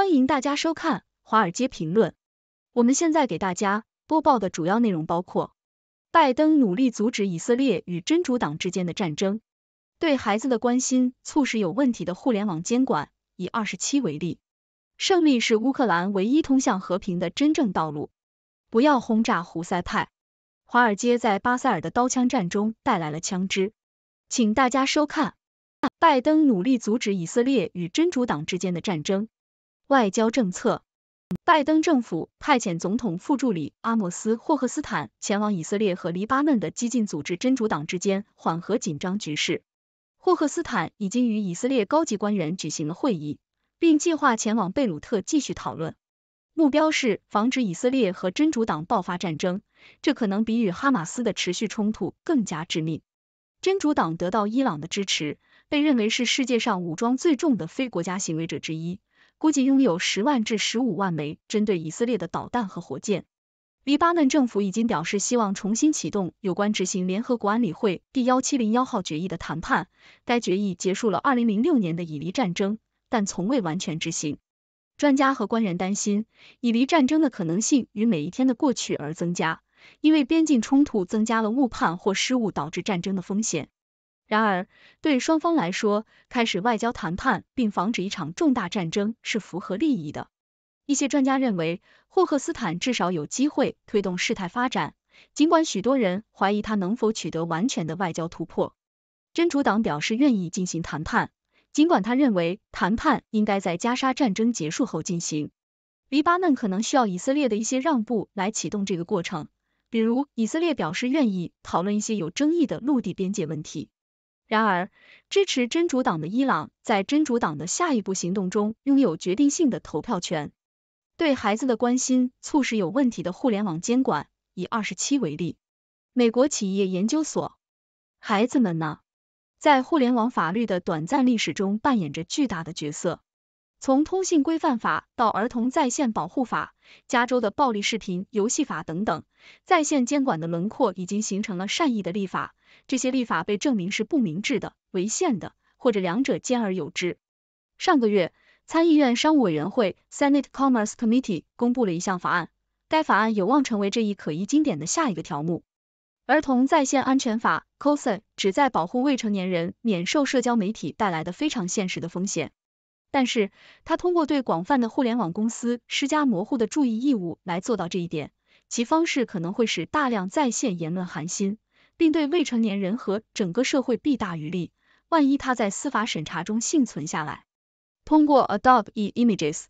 欢迎大家收看《华尔街评论》。我们现在给大家播报的主要内容包括：拜登努力阻止以色列与真主党之间的战争；对孩子的关心促使有问题的互联网监管；以二十七为例，胜利是乌克兰唯一通向和平的真正道路；不要轰炸胡塞派；华尔街在巴塞尔的刀枪战中带来了枪支。请大家收看。拜登努力阻止以色列与真主党之间的战争。外交政策，拜登政府派遣总统副助理阿莫斯霍赫斯坦前往以色列和黎巴嫩的激进组织真主党之间缓和紧张局势。霍赫斯坦已经与以色列高级官员举行了会议，并计划前往贝鲁特继续讨论。目标是防止以色列和真主党爆发战争，这可能比与哈马斯的持续冲突更加致命。真主党得到伊朗的支持，被认为是世界上武装最重的非国家行为者之一。估计拥有十万至十五万枚针对以色列的导弹和火箭。黎巴嫩政府已经表示希望重新启动有关执行联合国安理会第幺七零幺号决议的谈判。该决议结束了二零零六年的以黎战争，但从未完全执行。专家和官员担心，以黎战争的可能性与每一天的过去而增加，因为边境冲突增加了误判或失误导致战争的风险。然而，对双方来说，开始外交谈判并防止一场重大战争是符合利益的。一些专家认为，霍赫斯坦至少有机会推动事态发展，尽管许多人怀疑他能否取得完全的外交突破。真主党表示愿意进行谈判，尽管他认为谈判应该在加沙战争结束后进行。黎巴嫩可能需要以色列的一些让步来启动这个过程，比如以色列表示愿意讨论一些有争议的陆地边界问题。然而，支持真主党的伊朗在真主党的下一步行动中拥有决定性的投票权。对孩子的关心促使有问题的互联网监管。以二十七为例，美国企业研究所，孩子们呢，在互联网法律的短暂历史中扮演着巨大的角色。从通信规范法到儿童在线保护法、加州的暴力视频游戏法等等，在线监管的轮廓已经形成了善意的立法。这些立法被证明是不明智的、违宪的，或者两者兼而有之。上个月，参议院商务委员会 （Senate Commerce Committee） 公布了一项法案，该法案有望成为这一可疑经典的下一个条目——《儿童在线安全法》（COSA），旨在保护未成年人免受社交媒体带来的非常现实的风险。但是，它通过对广泛的互联网公司施加模糊的注意义务来做到这一点，其方式可能会使大量在线言论寒心。并对未成年人和整个社会弊大于利。万一他在司法审查中幸存下来，通过 Adopt e Images，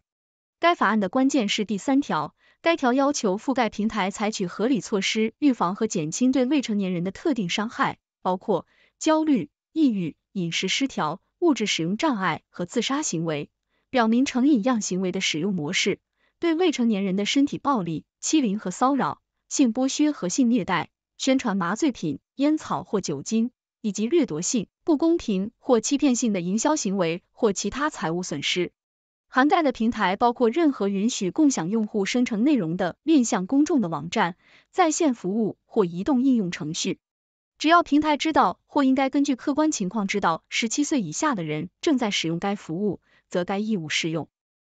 该法案的关键是第三条。该条要求覆盖平台采取合理措施，预防和减轻对未成年人的特定伤害，包括焦虑、抑郁、饮食失调、物质使用障碍和自杀行为，表明成瘾样行为的使用模式，对未成年人的身体暴力、欺凌和骚扰、性剥削和性虐待。宣传麻醉品、烟草或酒精，以及掠夺性、不公平或欺骗性的营销行为或其他财务损失。涵盖的平台包括任何允许共享用户生成内容的面向公众的网站、在线服务或移动应用程序。只要平台知道或应该根据客观情况知道十七岁以下的人正在使用该服务，则该义务适用。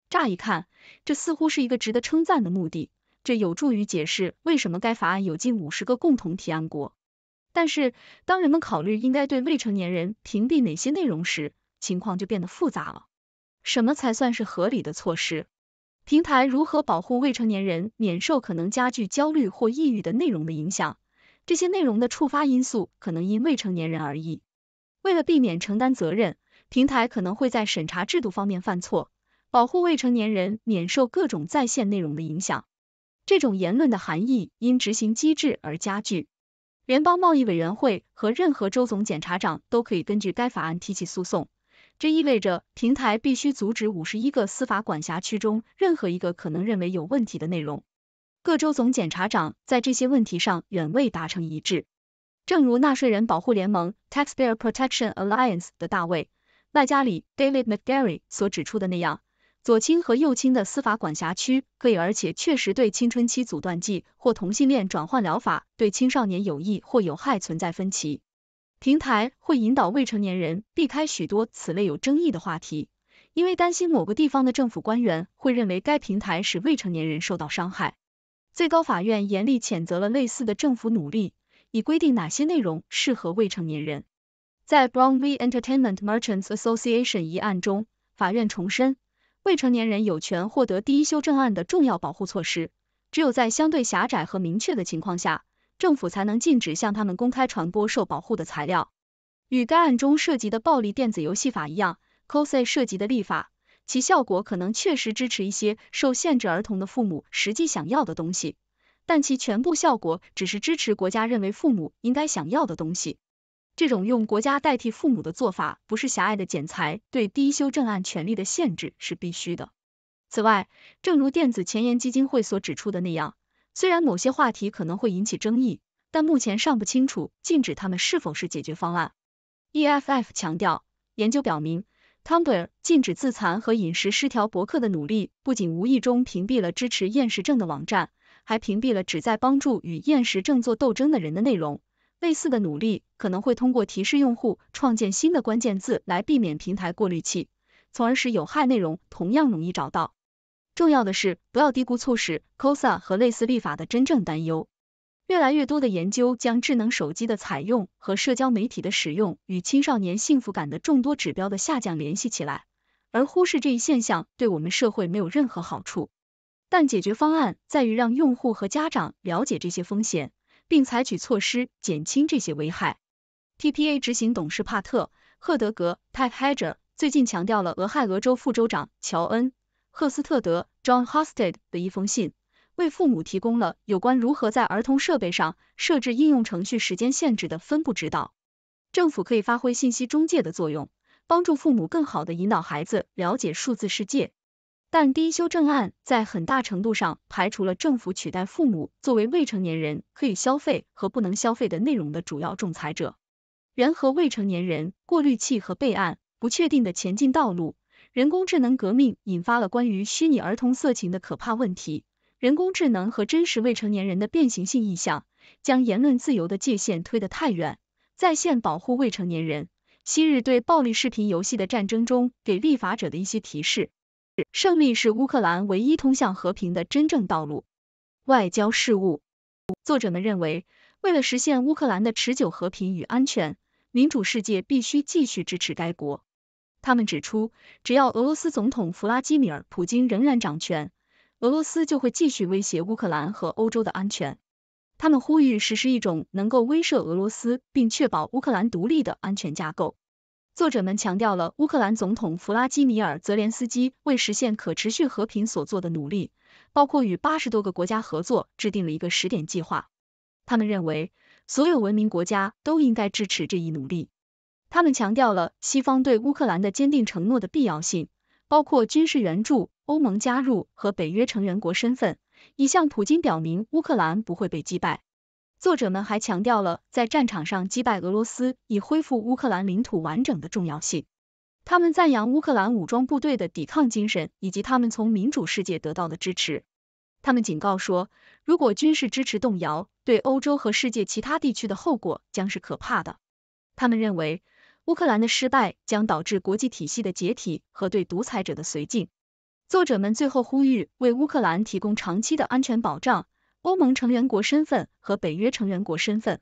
乍一看，这似乎是一个值得称赞的目的。这有助于解释为什么该法案有近五十个共同提案国。但是，当人们考虑应该对未成年人屏蔽哪些内容时，情况就变得复杂了。什么才算是合理的措施？平台如何保护未成年人免受可能加剧焦虑或抑郁的内容的影响？这些内容的触发因素可能因未成年人而异。为了避免承担责任，平台可能会在审查制度方面犯错，保护未成年人免受各种在线内容的影响。这种言论的含义因执行机制而加剧。联邦贸易委员会和任何州总检察长都可以根据该法案提起诉讼，这意味着平台必须阻止五十一个司法管辖区中任何一个可能认为有问题的内容。各州总检察长在这些问题上远未达成一致。正如纳税人保护联盟 （Taxpayer Protection Alliance） 的大卫·麦加里 （David McGarry） 所指出的那样。左倾和右倾的司法管辖区可以，而且确实对青春期阻断剂或同性恋转换疗法对青少年有益或有害存在分歧。平台会引导未成年人避开许多此类有争议的话题，因为担心某个地方的政府官员会认为该平台使未成年人受到伤害。最高法院严厉谴责了类似的政府努力，以规定哪些内容适合未成年人。在 Brown v. Entertainment Merchants Association 一案中，法院重申。未成年人有权获得第一修正案的重要保护措施。只有在相对狭窄和明确的情况下，政府才能禁止向他们公开传播受保护的材料。与该案中涉及的暴力电子游戏法一样，Cose 涉及的立法，其效果可能确实支持一些受限制儿童的父母实际想要的东西，但其全部效果只是支持国家认为父母应该想要的东西。这种用国家代替父母的做法不是狭隘的剪裁，对低修正案权利的限制是必须的。此外，正如电子前沿基金会所指出的那样，虽然某些话题可能会引起争议，但目前尚不清楚禁止他们是否是解决方案。EFF 强调，研究表明，Tumblr 禁止自残和饮食失调博客的努力，不仅无意中屏蔽了支持厌食症的网站，还屏蔽了旨在帮助与厌食症做斗争的人的内容。类似的努力可能会通过提示用户创建新的关键字来避免平台过滤器，从而使有害内容同样容易找到。重要的是不要低估促使 Cosa 和类似立法的真正担忧。越来越多的研究将智能手机的采用和社交媒体的使用与青少年幸福感的众多指标的下降联系起来，而忽视这一现象对我们社会没有任何好处。但解决方案在于让用户和家长了解这些风险。并采取措施减轻这些危害。TPA 执行董事帕特·赫德格 p a Hager） 最近强调了俄亥俄州副州长乔恩·赫斯特德 （John Husted） 的一封信，为父母提供了有关如何在儿童设备上设置应用程序时间限制的分布指导。政府可以发挥信息中介的作用，帮助父母更好地引导孩子了解数字世界。但第一修正案在很大程度上排除了政府取代父母作为未成年人可以消费和不能消费的内容的主要仲裁者。缘何未成年人过滤器和备案不确定的前进道路？人工智能革命引发了关于虚拟儿童色情的可怕问题。人工智能和真实未成年人的变形性意向将言论自由的界限推得太远。在线保护未成年人，昔日对暴力视频游戏的战争中给立法者的一些提示。胜利是乌克兰唯一通向和平的真正道路。外交事务作者们认为，为了实现乌克兰的持久和平与安全，民主世界必须继续支持该国。他们指出，只要俄罗斯总统弗拉基米尔·普京仍然掌权，俄罗斯就会继续威胁乌克兰和欧洲的安全。他们呼吁实施一种能够威慑俄罗斯并确保乌克兰独立的安全架构。作者们强调了乌克兰总统弗拉基米尔·泽连斯基为实现可持续和平所做的努力，包括与八十多个国家合作，制定了一个十点计划。他们认为，所有文明国家都应该支持这一努力。他们强调了西方对乌克兰的坚定承诺的必要性，包括军事援助、欧盟加入和北约成员国身份，以向普京表明乌克兰不会被击败。作者们还强调了在战场上击败俄罗斯以恢复乌克兰领土完整的重要性。他们赞扬乌克兰武装部队的抵抗精神以及他们从民主世界得到的支持。他们警告说，如果军事支持动摇，对欧洲和世界其他地区的后果将是可怕的。他们认为，乌克兰的失败将导致国际体系的解体和对独裁者的绥靖。作者们最后呼吁为乌克兰提供长期的安全保障。欧盟成员国身份和北约成员国身份，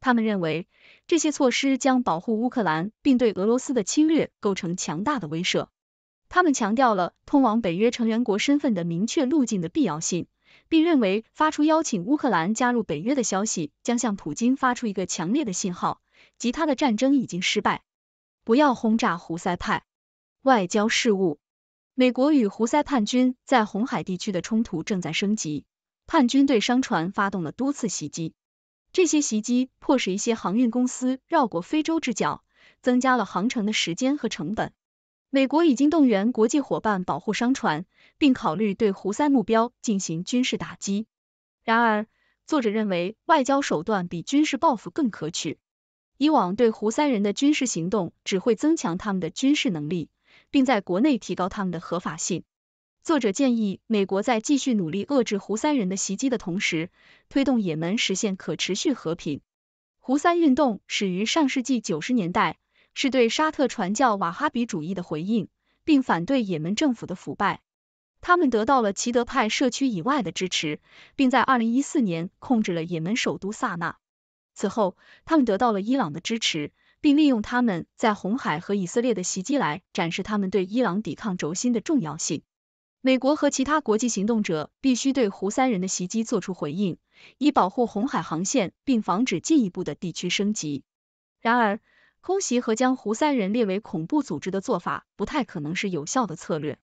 他们认为这些措施将保护乌克兰，并对俄罗斯的侵略构成强大的威慑。他们强调了通往北约成员国身份的明确路径的必要性，并认为发出邀请乌克兰加入北约的消息将向普京发出一个强烈的信号，即他的战争已经失败，不要轰炸胡塞派。外交事务：美国与胡塞叛军在红海地区的冲突正在升级。汉军对商船发动了多次袭击，这些袭击迫使一些航运公司绕过非洲之角，增加了航程的时间和成本。美国已经动员国际伙伴保护商船，并考虑对胡塞目标进行军事打击。然而，作者认为外交手段比军事报复更可取。以往对胡塞人的军事行动只会增强他们的军事能力，并在国内提高他们的合法性。作者建议，美国在继续努力遏制胡塞人的袭击的同时，推动也门实现可持续和平。胡塞运动始于上世纪九十年代，是对沙特传教瓦哈比主义的回应，并反对也门政府的腐败。他们得到了齐德派社区以外的支持，并在二零一四年控制了也门首都萨那。此后，他们得到了伊朗的支持，并利用他们在红海和以色列的袭击来展示他们对伊朗抵抗轴心的重要性。美国和其他国际行动者必须对胡塞人的袭击做出回应，以保护红海航线并防止进一步的地区升级。然而，空袭和将胡塞人列为恐怖组织的做法不太可能是有效的策略。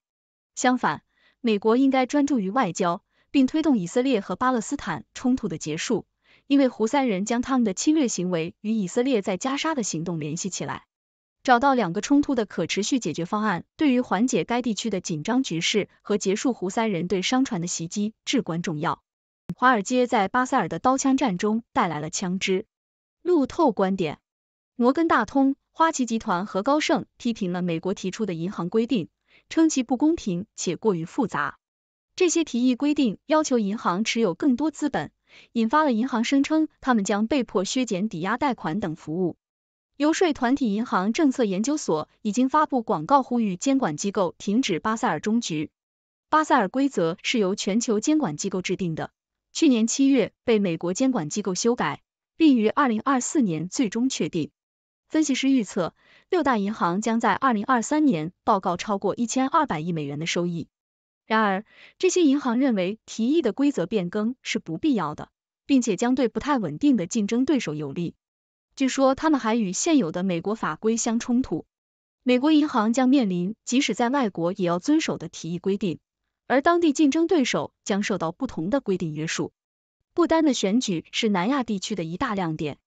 相反，美国应该专注于外交，并推动以色列和巴勒斯坦冲突的结束，因为胡塞人将他们的侵略行为与以色列在加沙的行动联系起来。找到两个冲突的可持续解决方案，对于缓解该地区的紧张局势和结束胡塞人对商船的袭击至关重要。华尔街在巴塞尔的刀枪战中带来了枪支。路透观点：摩根大通、花旗集团和高盛批评了美国提出的银行规定，称其不公平且过于复杂。这些提议规定要求银行持有更多资本，引发了银行声称他们将被迫削减抵押贷款等服务。游说团体银行政策研究所已经发布广告，呼吁监管机构停止巴塞尔终局。巴塞尔规则是由全球监管机构制定的，去年七月被美国监管机构修改，并于二零二四年最终确定。分析师预测，六大银行将在二零二三年报告超过一千二百亿美元的收益。然而，这些银行认为提议的规则变更是不必要的，并且将对不太稳定的竞争对手有利。据说他们还与现有的美国法规相冲突。美国银行将面临即使在外国也要遵守的提议规定，而当地竞争对手将受到不同的规定约束。不丹的选举是南亚地区的一大亮点。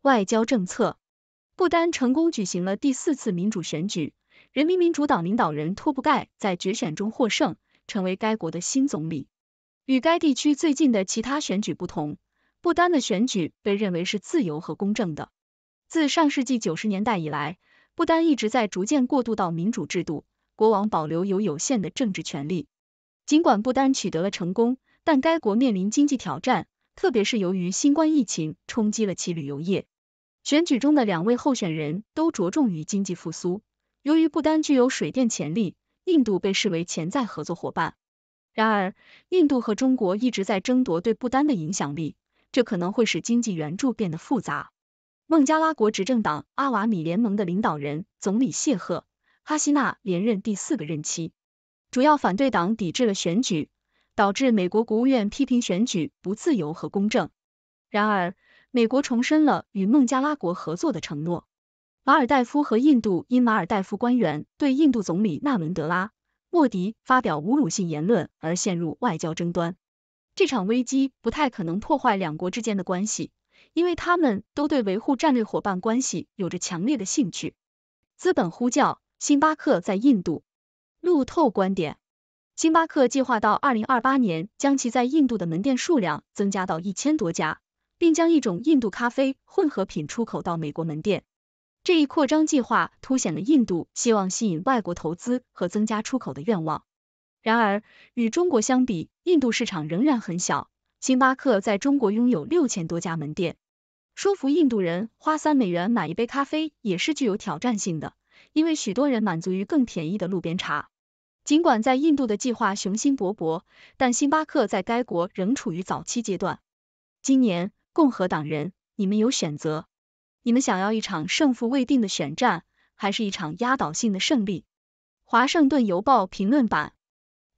外交政策，不丹成功举行了第四次民主选举，人民民主党领导人托布盖在决选中获胜，成为该国的新总理。与该地区最近的其他选举不同。不丹的选举被认为是自由和公正的。自上世纪九十年代以来，不丹一直在逐渐过渡到民主制度，国王保留有有限的政治权利。尽管不丹取得了成功，但该国面临经济挑战，特别是由于新冠疫情冲击了其旅游业。选举中的两位候选人都着重于经济复苏。由于不丹具有水电潜力，印度被视为潜在合作伙伴。然而，印度和中国一直在争夺对不丹的影响力。这可能会使经济援助变得复杂。孟加拉国执政党阿瓦米联盟的领导人总理谢赫·哈希纳连任第四个任期。主要反对党抵制了选举，导致美国国务院批评选举不自由和公正。然而，美国重申了与孟加拉国合作的承诺。马尔代夫和印度因马尔代夫官员对印度总理纳伦德拉·莫迪发表侮辱性言论而陷入外交争端。这场危机不太可能破坏两国之间的关系，因为他们都对维护战略伙伴关系有着强烈的兴趣。资本呼叫，星巴克在印度。路透观点：星巴克计划到二零二八年将其在印度的门店数量增加到一千多家，并将一种印度咖啡混合品出口到美国门店。这一扩张计划凸显了印度希望吸引外国投资和增加出口的愿望。然而，与中国相比，印度市场仍然很小。星巴克在中国拥有六千多家门店，说服印度人花三美元买一杯咖啡也是具有挑战性的，因为许多人满足于更便宜的路边茶。尽管在印度的计划雄心勃勃，但星巴克在该国仍处于早期阶段。今年，共和党人，你们有选择：你们想要一场胜负未定的选战，还是一场压倒性的胜利？华盛顿邮报评论版。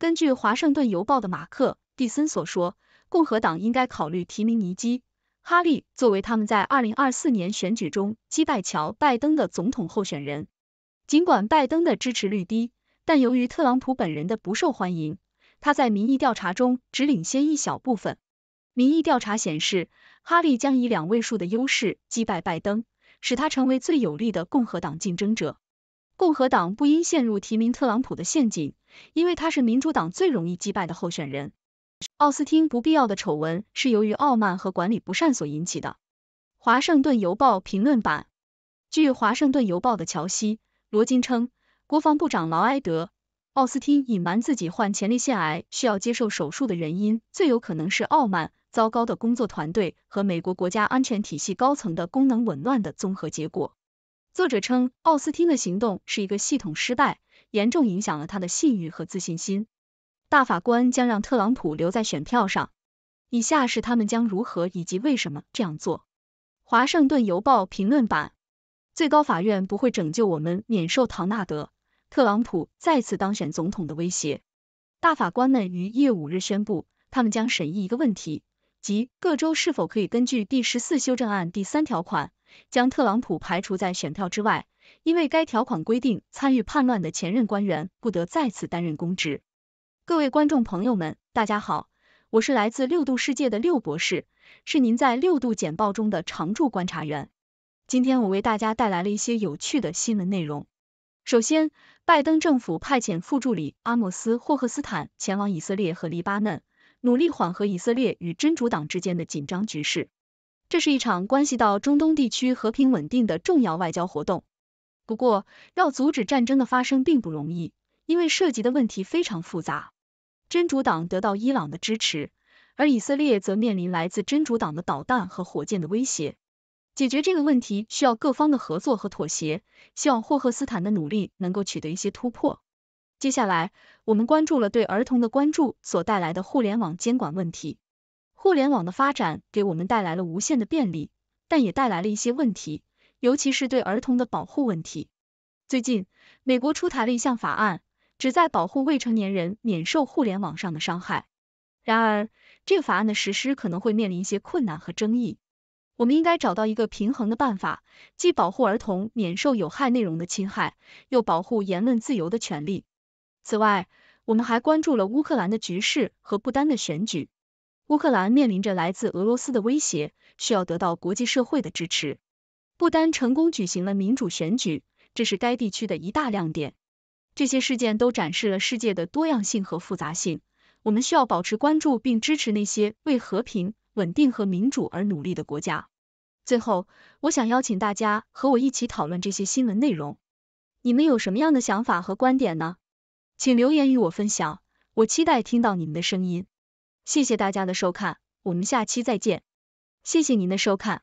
根据《华盛顿邮报》的马克·蒂森所说，共和党应该考虑提名尼基·哈利作为他们在2024年选举中击败乔·拜登的总统候选人。尽管拜登的支持率低，但由于特朗普本人的不受欢迎，他在民意调查中只领先一小部分。民意调查显示，哈利将以两位数的优势击败拜登，使他成为最有力的共和党竞争者。共和党不应陷入提名特朗普的陷阱。因为他是民主党最容易击败的候选人。奥斯汀不必要的丑闻是由于傲慢和管理不善所引起的。华盛顿邮报评论版，据华盛顿邮报的乔西·罗金称，国防部长劳埃德·奥斯汀隐瞒自己患前列腺癌需要接受手术的原因，最有可能是傲慢、糟糕的工作团队和美国国家安全体系高层的功能紊乱的综合结果。作者称，奥斯汀的行动是一个系统失败。严重影响了他的信誉和自信心。大法官将让特朗普留在选票上。以下是他们将如何以及为什么这样做。华盛顿邮报评论版：最高法院不会拯救我们免受唐纳德·特朗普再次当选总统的威胁。大法官们于一月五日宣布，他们将审议一个问题，即各州是否可以根据第十四修正案第三条款将特朗普排除在选票之外。因为该条款规定，参与叛乱的前任官员不得再次担任公职。各位观众朋友们，大家好，我是来自六度世界的六博士，是您在六度简报中的常驻观察员。今天我为大家带来了一些有趣的新闻内容。首先，拜登政府派遣副助理阿莫斯霍赫斯坦前往以色列和黎巴嫩，努力缓和以色列与真主党之间的紧张局势。这是一场关系到中东地区和平稳定的重要外交活动。不过，要阻止战争的发生并不容易，因为涉及的问题非常复杂。真主党得到伊朗的支持，而以色列则面临来自真主党的导弹和火箭的威胁。解决这个问题需要各方的合作和妥协，希望霍赫斯坦的努力能够取得一些突破。接下来，我们关注了对儿童的关注所带来的互联网监管问题。互联网的发展给我们带来了无限的便利，但也带来了一些问题。尤其是对儿童的保护问题。最近，美国出台了一项法案，旨在保护未成年人免受互联网上的伤害。然而，这个法案的实施可能会面临一些困难和争议。我们应该找到一个平衡的办法，既保护儿童免受有害内容的侵害，又保护言论自由的权利。此外，我们还关注了乌克兰的局势和不丹的选举。乌克兰面临着来自俄罗斯的威胁，需要得到国际社会的支持。不丹成功举行了民主选举，这是该地区的一大亮点。这些事件都展示了世界的多样性和复杂性。我们需要保持关注并支持那些为和平、稳定和民主而努力的国家。最后，我想邀请大家和我一起讨论这些新闻内容。你们有什么样的想法和观点呢？请留言与我分享。我期待听到你们的声音。谢谢大家的收看，我们下期再见。谢谢您的收看。